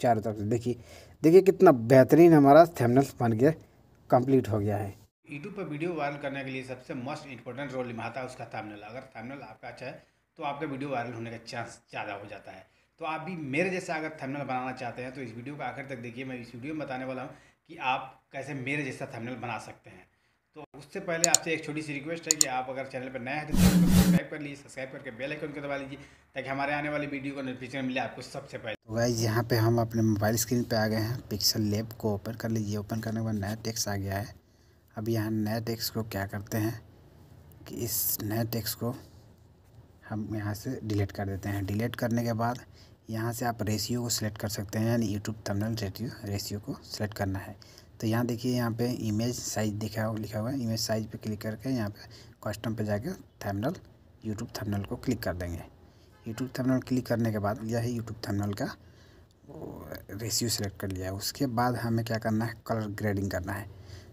चारों तरफ से देखिए देखिए कितना बेहतरीन हमारा थेमनल्स बन गया कंप्लीट हो गया है यूट्यूब पर वीडियो वायरल करने के लिए सबसे मोस्ट इंपॉर्टेंट रोल निभाता है उसका थेमनल अगर थेमनल आपका अच्छा है तो आपका वीडियो वायरल होने का चांस ज़्यादा हो जाता है तो आप भी मेरे जैसा अगर थेमनल बनाना चाहते हैं तो इस वीडियो को आखिर तक देखिए मैं इस वीडियो में बताने वाला हूँ कि आप कैसे मेरे जैसा थेमनल बना सकते हैं तो उससे पहले आपसे एक छोटी सी रिक्वेस्ट है कि आप अगर चैनल पर नया है तो चैनल को सब्सक्राइब कर लीजिए सब्सक्राइब करके बेल आइकन को दबा लीजिए ताकि हमारे आने वाली वीडियो का नोटिफिकेशन मिले आपको सबसे पहले तो वाइज यहाँ पे हम अपने मोबाइल स्क्रीन पे आ गए हैं पिक्सल लेब को ओपन कर लीजिए ओपन करने के बाद नया टेक्स आ गया है अब यहाँ नया टेक्स को क्या करते हैं कि इस नए टेक्स को हम यहाँ से डिलीट कर देते हैं डिलीट करने के बाद यहाँ से आप रेशियो को सिलेक्ट कर सकते हैं यानी यूट्यूब थंबनेल रेशियो को सिलेक्ट करना है तो यहाँ देखिए यहाँ पे इमेज साइज दिखा हुआ लिखा हुआ है इमेज साइज पे क्लिक करके यहाँ पे कस्टम पे जाके थंबनेल यूट्यूब थंबनेल को क्लिक कर देंगे यूट्यूब थंबनेल क्लिक करने के बाद यह यूट्यूब थंबनेल का रेशियो सेलेक्ट कर लिया है उसके बाद हमें क्या करना है कलर ग्रेडिंग करना है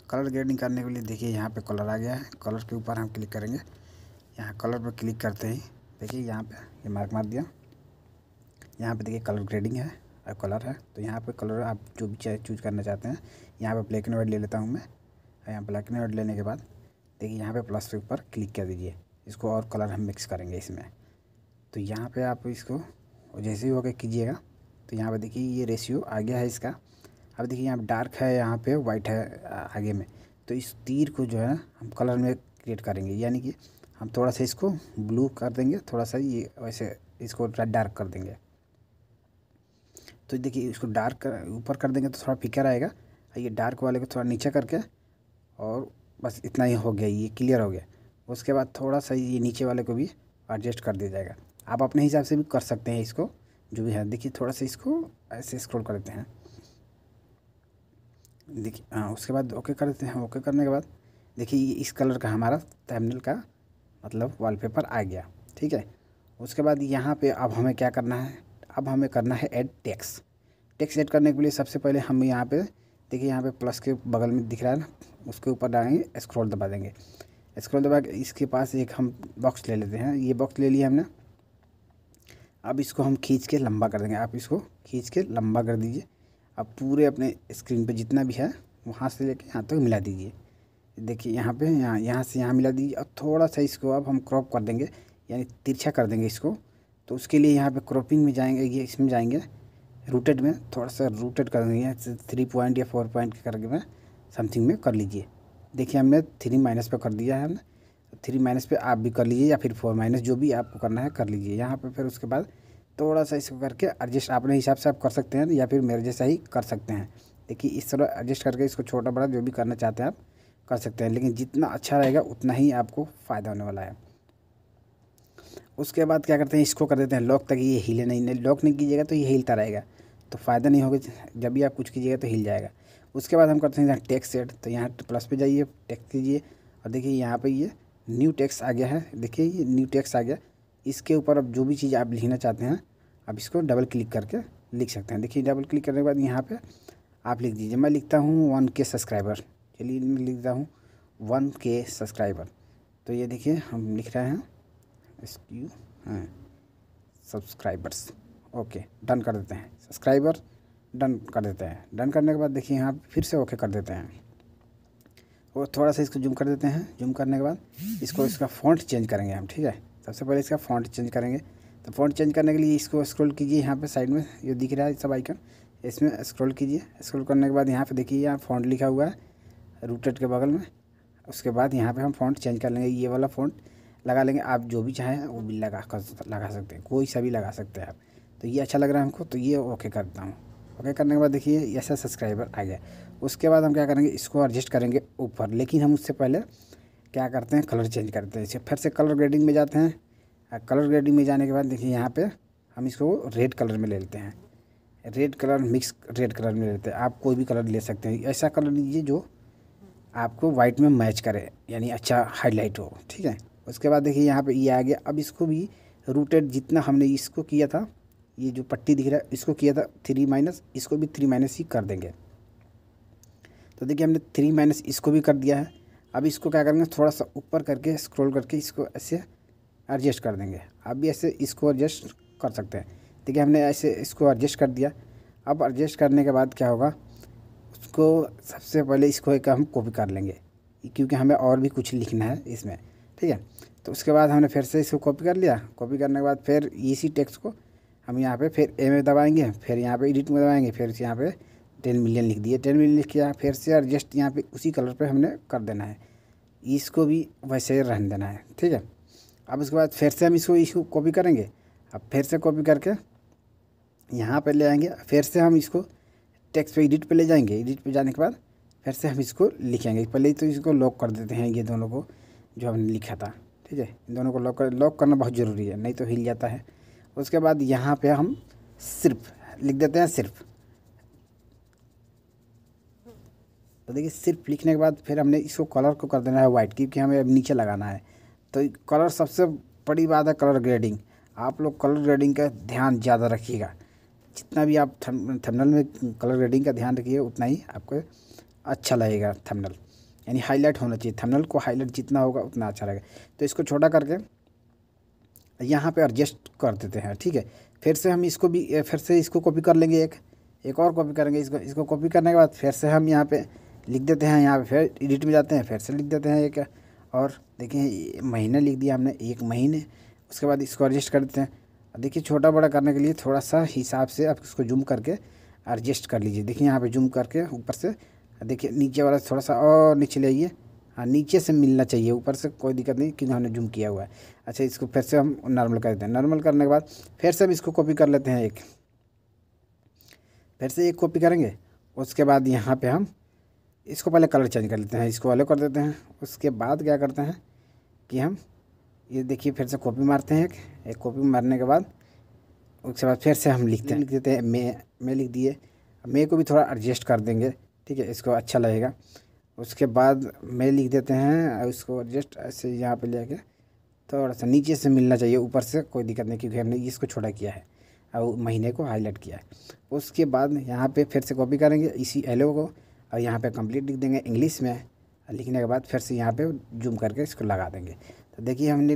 कलर ग्रेडिंग करने के लिए देखिए यहाँ पर कलर आ गया है कलर के ऊपर हम क्लिक करेंगे यहाँ कलर पर क्लिक करते ही देखिए यहाँ पर ये मार्क मार दिया यहाँ पर देखिए कलर ग्रेडिंग है कलर है तो यहाँ पे कलर आप जो भी चाहे चूज करना चाहते हैं यहाँ पे ब्लैक एंड वाइट ले लेता हूँ मैं और यहाँ ब्लैक एंड वाइट लेने के बाद देखिए यहाँ पे प्लस के ऊपर क्लिक कर दीजिए इसको और कलर हम मिक्स करेंगे इसमें तो यहाँ पर आप इसको जैसे ही होकर कीजिएगा तो यहाँ पर देखिए ये रेशियो आ गया है इसका अब देखिए यहाँ डार्क है यहाँ पर वाइट है आगे में तो इस तीर को जो है हम कलर में क्रिएट करेंगे यानी कि हम थोड़ा सा इसको ब्लू कर देंगे थोड़ा सा ये वैसे इसको डार्क कर देंगे तो देखिए इसको डार्क ऊपर कर देंगे तो थोड़ा फिकर आएगा ये डार्क वाले को थोड़ा नीचे करके और बस इतना ही हो गया ये क्लियर हो गया उसके बाद थोड़ा सा ये नीचे वाले को भी एडजस्ट कर दिया जाएगा आप अपने हिसाब से भी कर सकते हैं इसको जो भी है देखिए थोड़ा सा इसको ऐसे स्क्रॉल कर देते हैं देखिए हाँ उसके बाद ओके कर देते हैं ओके करने के बाद देखिए इस कलर का हमारा टैमनल का मतलब वॉलपेपर आ गया ठीक है उसके बाद यहाँ पे अब हमें क्या करना है अब हमें करना है ऐड टैक्स टैक्स ऐड करने के लिए सबसे पहले हम यहाँ पे देखिए यहाँ पे प्लस के बगल में दिख रहा है ना उसके ऊपर डालेंगे स्क्रॉल दबा देंगे स्क्रॉल दबा के इसके पास एक हम बॉक्स ले लेते हैं ये बॉक्स ले लिया हमने अब इसको हम खींच के लंबा कर देंगे आप इसको खींच के लंबा कर दीजिए अब पूरे अपने स्क्रीन पे जितना भी है वहाँ से लेके यहाँ तक तो मिला दीजिए देखिए यहाँ पे यहाँ यहाँ से यहाँ मिला दीजिए अब थोड़ा सा इसको अब हम क्रॉप कर देंगे यानी तिरछा कर देंगे इसको तो उसके लिए यहाँ पे क्रॉपिंग में जाएंगे ये इसमें जाएंगे रूटेड में थोड़ा सा रूटेड कर देंगे थ्री पॉइंट या फोर पॉइंट करके में समथिंग में कर लीजिए देखिए हमने थ्री माइनस पर कर दिया है हमने थ्री तो माइनस पे आप भी कर लीजिए या फिर फोर माइनस जो भी आपको करना है कर लीजिए यहाँ पर फिर उसके बाद थोड़ा सा इसको करके एडजस्ट अपने हिसाब से आप कर सकते हैं या फिर मेरे जैसा ही कर सकते हैं देखिए इस तरह एडजस्ट करके इसको छोटा बड़ा जो भी करना चाहते हैं आप कर सकते हैं लेकिन जितना अच्छा रहेगा उतना ही आपको फ़ायदा होने वाला है उसके बाद क्या करते हैं इसको कर देते हैं लॉक तक ये हिले नहीं लॉक नहीं कीजिएगा तो ये हिलता रहेगा तो फ़ायदा नहीं होगा जब भी आप कुछ कीजिएगा तो हिल जाएगा उसके बाद हम करते हैं यहाँ टैक्स सेट तो यहाँ प्लस पे जाइए टैक्स कीजिए और देखिए यहाँ पे ये न्यू टैक्स आ गया है देखिए ये न्यू टैक्स आ गया इसके ऊपर अब जो भी चीज़ आप लिखना चाहते हैं आप इसको डबल क्लिक करके लिख सकते हैं देखिए डबल क्लिक करने के बाद यहाँ पर आप लिख दीजिए मैं लिखता हूँ वन के सब्सक्राइबर चलिए मैं लिखता हूँ वन के सब्सक्राइबर तो ये देखिए हम लिख रहे हैं एस सब्सक्राइबर्स ओके डन कर देते हैं सब्सक्राइबर डन कर देते हैं डन करने के बाद देखिए यहाँ फिर से ओके कर देते हैं और थोड़ा सा इसको जूम कर देते हैं जूम करने के बाद इसको इसका फ़ॉन्ट चेंज करेंगे हम ठीक है सबसे पहले इसका फ़ॉन्ट चेंज करेंगे तो फ़ॉन्ट चेंज करने के लिए इसको स्क्रॉल कीजिए यहाँ पे साइड में ये दिख रहा है सब आइकन इसमें स्क्रॉल कीजिए स्क्रॉल करने के बाद यहाँ पे देखिए यहाँ फ़ॉन्ट लिखा हुआ है रूटेड के बगल में उसके बाद यहाँ पर हम फ़ॉन्ट चेंज कर लेंगे ये वाला फ़ॉन्ट लगा लेंगे आप जो भी चाहें वो भी लगा कर लगा सकते हैं कोई सा भी लगा सकते हैं आप तो ये अच्छा लग रहा है हमको तो ये ओके करता हूँ ओके करने के बाद देखिए ऐसा सब्सक्राइबर आ गया उसके बाद हम क्या करेंगे इसको एडजस्ट करेंगे ऊपर लेकिन हम उससे पहले क्या करते हैं कलर चेंज करते हैं इसे फिर से कलर ग्रेडिंग में जाते हैं कलर ग्रेडिंग में जाने के बाद देखिए यहाँ पर हम इसको रेड कलर में ले लेते हैं red colour mix red colour में लेते हैं आप कोई भी कलर ले सकते हैं ऐसा कलर लीजिए जो आपको वाइट में मैच करे यानी अच्छा हाईलाइट हो ठीक है उसके बाद देखिए यहाँ पे ये आ गया अब इसको भी रूटेड जितना हमने इसको किया था ये जो पट्टी दिख रहा है इसको किया था थ्री माइनस इसको भी थ्री माइनस ही कर देंगे तो देखिए हमने थ्री माइनस इसको भी कर दिया है अब इसको क्या करेंगे थोड़ा सा ऊपर करके स्क्रोल करके इसको ऐसे एडजस्ट कर देंगे अब भी ऐसे इसको एडजस्ट कर सकते हैं देखिए हमने ऐसे इसको एडजस्ट कर दिया अब एडजस्ट करने के बाद क्या होगा उसको सबसे पहले इसको एक हम कॉपी कर लेंगे क्योंकि हमें और भी कुछ लिखना है इसमें ठीक है तो उसके बाद हमने फिर से इसको कॉपी कर लिया कॉपी करने के बाद फिर इसी टेक्स्ट को हम यहाँ पे फिर ए में दबाएंगे फिर यहाँ पे एडिट में दबाएंगे फिर यहाँ पे टेन मिलियन लिख दिए टेन मिलियन लिख के फिर से एडजस्ट यहाँ पे उसी कलर पे हमने कर देना है इसको भी वैसे ही रहने देना है ठीक है अब उसके बाद फिर से हम इसको इसको कॉपी करेंगे अब फिर से कॉपी करके यहाँ पर ले आएंगे फिर से हम इसको टेक्स पर एडिट पर ले जाएंगे एडिट पर जाने के बाद फिर से हम इसको लिखेंगे पहले तो इसको लॉक कर देते हैं ये दोनों को जो हमने लिखा था ठीक है इन दोनों को लॉक कर लॉक करना बहुत ज़रूरी है नहीं तो हिल जाता है उसके बाद यहाँ पे हम सिर्फ लिख देते हैं सिर्फ तो देखिए सिर्फ लिखने के बाद फिर हमने इसको कलर को कर देना है वाइट क्योंकि हमें अब नीचे लगाना है तो कलर सबसे बड़ी बात है कलर ग्रेडिंग आप लोग कलर ग्रेडिंग का ध्यान ज़्यादा रखिएगा जितना भी आप थम थमनल में कलर ग्रेडिंग का ध्यान रखिए उतना ही आपको अच्छा लगेगा थमनल यानी हाईलाइट होना चाहिए थमनल को हाईलाइट जितना होगा उतना अच्छा रहेगा तो इसको छोटा करके यहाँ पे एडजस्ट कर देते हैं ठीक है फिर से हम इसको भी फिर से इसको कॉपी कर लेंगे एक एक और कॉपी करेंगे इसको इसको कॉपी करने के बाद फिर से हम यहाँ पे लिख देते हैं यहाँ पे फिर एडिट में जाते हैं फिर से लिख देते हैं एक और देखिए महीने लिख दिया हमने एक महीने उसके बाद इसको एडजस्ट कर देते हैं देखिए छोटा बड़ा करने के लिए थोड़ा सा हिसाब से आप इसको जूम करके एडजस्ट कर लीजिए देखिए यहाँ पे जूम करके ऊपर से देखिए नीचे वाला थोड़ा सा और नीचे ले आइए हाँ नीचे से मिलना चाहिए ऊपर से कोई दिक्कत नहीं क्योंकि हमने जूम किया हुआ है अच्छा इसको फिर से हम नॉर्मल कर देते हैं नॉर्मल करने के बाद फिर से हम इसको कॉपी कर लेते हैं एक फिर से एक कॉपी करेंगे उसके बाद यहाँ पे हम इसको पहले कलर चेंज कर लेते हैं इसको अलग कर देते हैं उसके बाद क्या करते हैं कि हम ये देखिए फिर से कॉपी मारते हैं एक एक कॉपी मारने के बाद उसके बाद फिर से हम लिखते हैं लिख देते हैं मे मैं लिख दिए मे को भी थोड़ा एडजस्ट कर देंगे ठीक है इसको अच्छा लगेगा उसके बाद मैं लिख देते हैं और इसको जस्ट ऐसे यहाँ पे लेके थोड़ा सा नीचे से मिलना चाहिए ऊपर से कोई दिक्कत नहीं क्योंकि हमने इसको छोटा किया है और महीने को हाईलाइट किया है उसके बाद यहाँ पे फिर से कॉपी करेंगे इसी एलो को और यहाँ पे कंप्लीट लिख देंगे इंग्लिश में लिखने के बाद फिर से यहाँ पे जूम करके इसको लगा देंगे तो देखिए हमने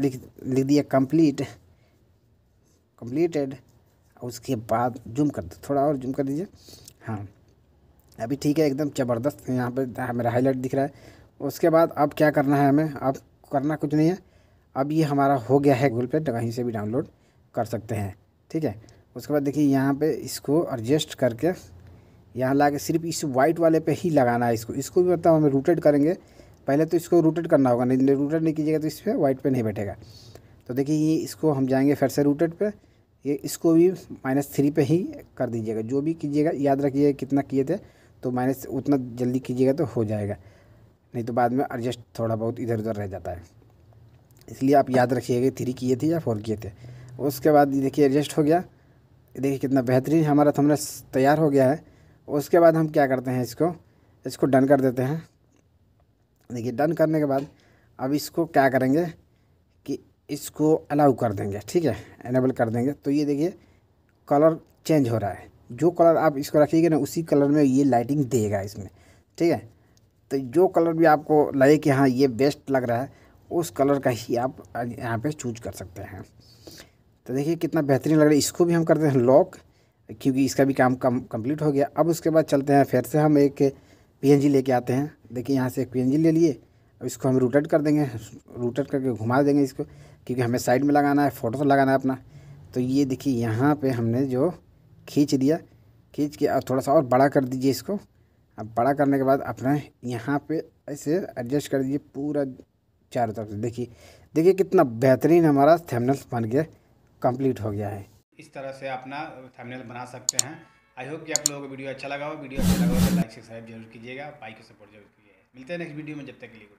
लिख लिख दिया कम्प्लीट कम्प्लीटेड उसके बाद जूम कर थोड़ा और जूम कर दीजिए हाँ अभी ठीक है एकदम ज़बरदस्त यहाँ पर मेरा हाईलाइट दिख रहा है उसके बाद अब क्या करना है हमें अब करना कुछ नहीं है अब ये हमारा हो गया है गूगल पे तो कहीं से भी डाउनलोड कर सकते हैं ठीक है उसके बाद देखिए यहाँ पे इसको एडजस्ट करके यहाँ ला के सिर्फ इस वाइट वाले पे ही लगाना है इसको इसको भी मतलब हमें रूटेड करेंगे पहले तो इसको रूटेड करना होगा नहीं रूटेड नहीं कीजिएगा तो इस पर वाइट पर नहीं बैठेगा तो देखिए ये इसको हम जाएँगे फिर से रूटेड पर ये इसको भी माइनस थ्री ही कर दीजिएगा जो भी कीजिएगा याद रखिए कितना किए थे तो माइनस उतना जल्दी कीजिएगा तो हो जाएगा नहीं तो बाद में एडजस्ट थोड़ा बहुत इधर उधर रह जाता है इसलिए आप याद रखिएगा थ्री किए थे या फोर किए थे उसके बाद देखिए एडजस्ट हो गया देखिए कितना बेहतरीन हमारा थमने तैयार हो गया है उसके बाद हम क्या करते हैं इसको इसको डन कर देते हैं देखिए डन करने के बाद अब इसको क्या करेंगे कि इसको अलाउ कर देंगे ठीक है एनेबल कर देंगे तो ये देखिए कलर चेंज हो रहा है जो कलर आप इसको रखिएगा ना उसी कलर में ये लाइटिंग देगा इसमें ठीक है तो जो कलर भी आपको लगे कि हाँ ये बेस्ट लग रहा है उस कलर का ही आप यहाँ पे चूज कर सकते हैं तो देखिए कितना बेहतरीन लग रहा है इसको भी हम करते हैं लॉक क्योंकि इसका भी काम कम कम्प्लीट हो गया अब उसके बाद चलते हैं फिर से हम एक पी लेके आते हैं देखिए यहाँ से एक पी ले लिए अब इसको हम रूटेड कर देंगे रूटेड करके घुमा देंगे इसको क्योंकि हमें साइड में लगाना है फ़ोटो तो लगाना है अपना तो ये देखिए यहाँ पे हमने जो खींच दिया खींच के अब थोड़ा सा और बड़ा कर दीजिए इसको अब बड़ा करने के बाद अपने यहाँ पे ऐसे एडजस्ट कर दीजिए पूरा चारों तरफ से देखिए देखिए कितना बेहतरीन हमारा थेमनल बन गया कंप्लीट हो गया है इस तरह से अपना थेमनल बना सकते हैं आई होप कि आप लोगों को वीडियो अच्छा लगा हो वीडियो अच्छा लगा हो तो लाइक सब्सक्राइब जरूर कीजिएगा बाइक को सपोर्ट जरूर कीजिएगा मिलते हैं नेक्स्ट वीडियो में जब तक के लिए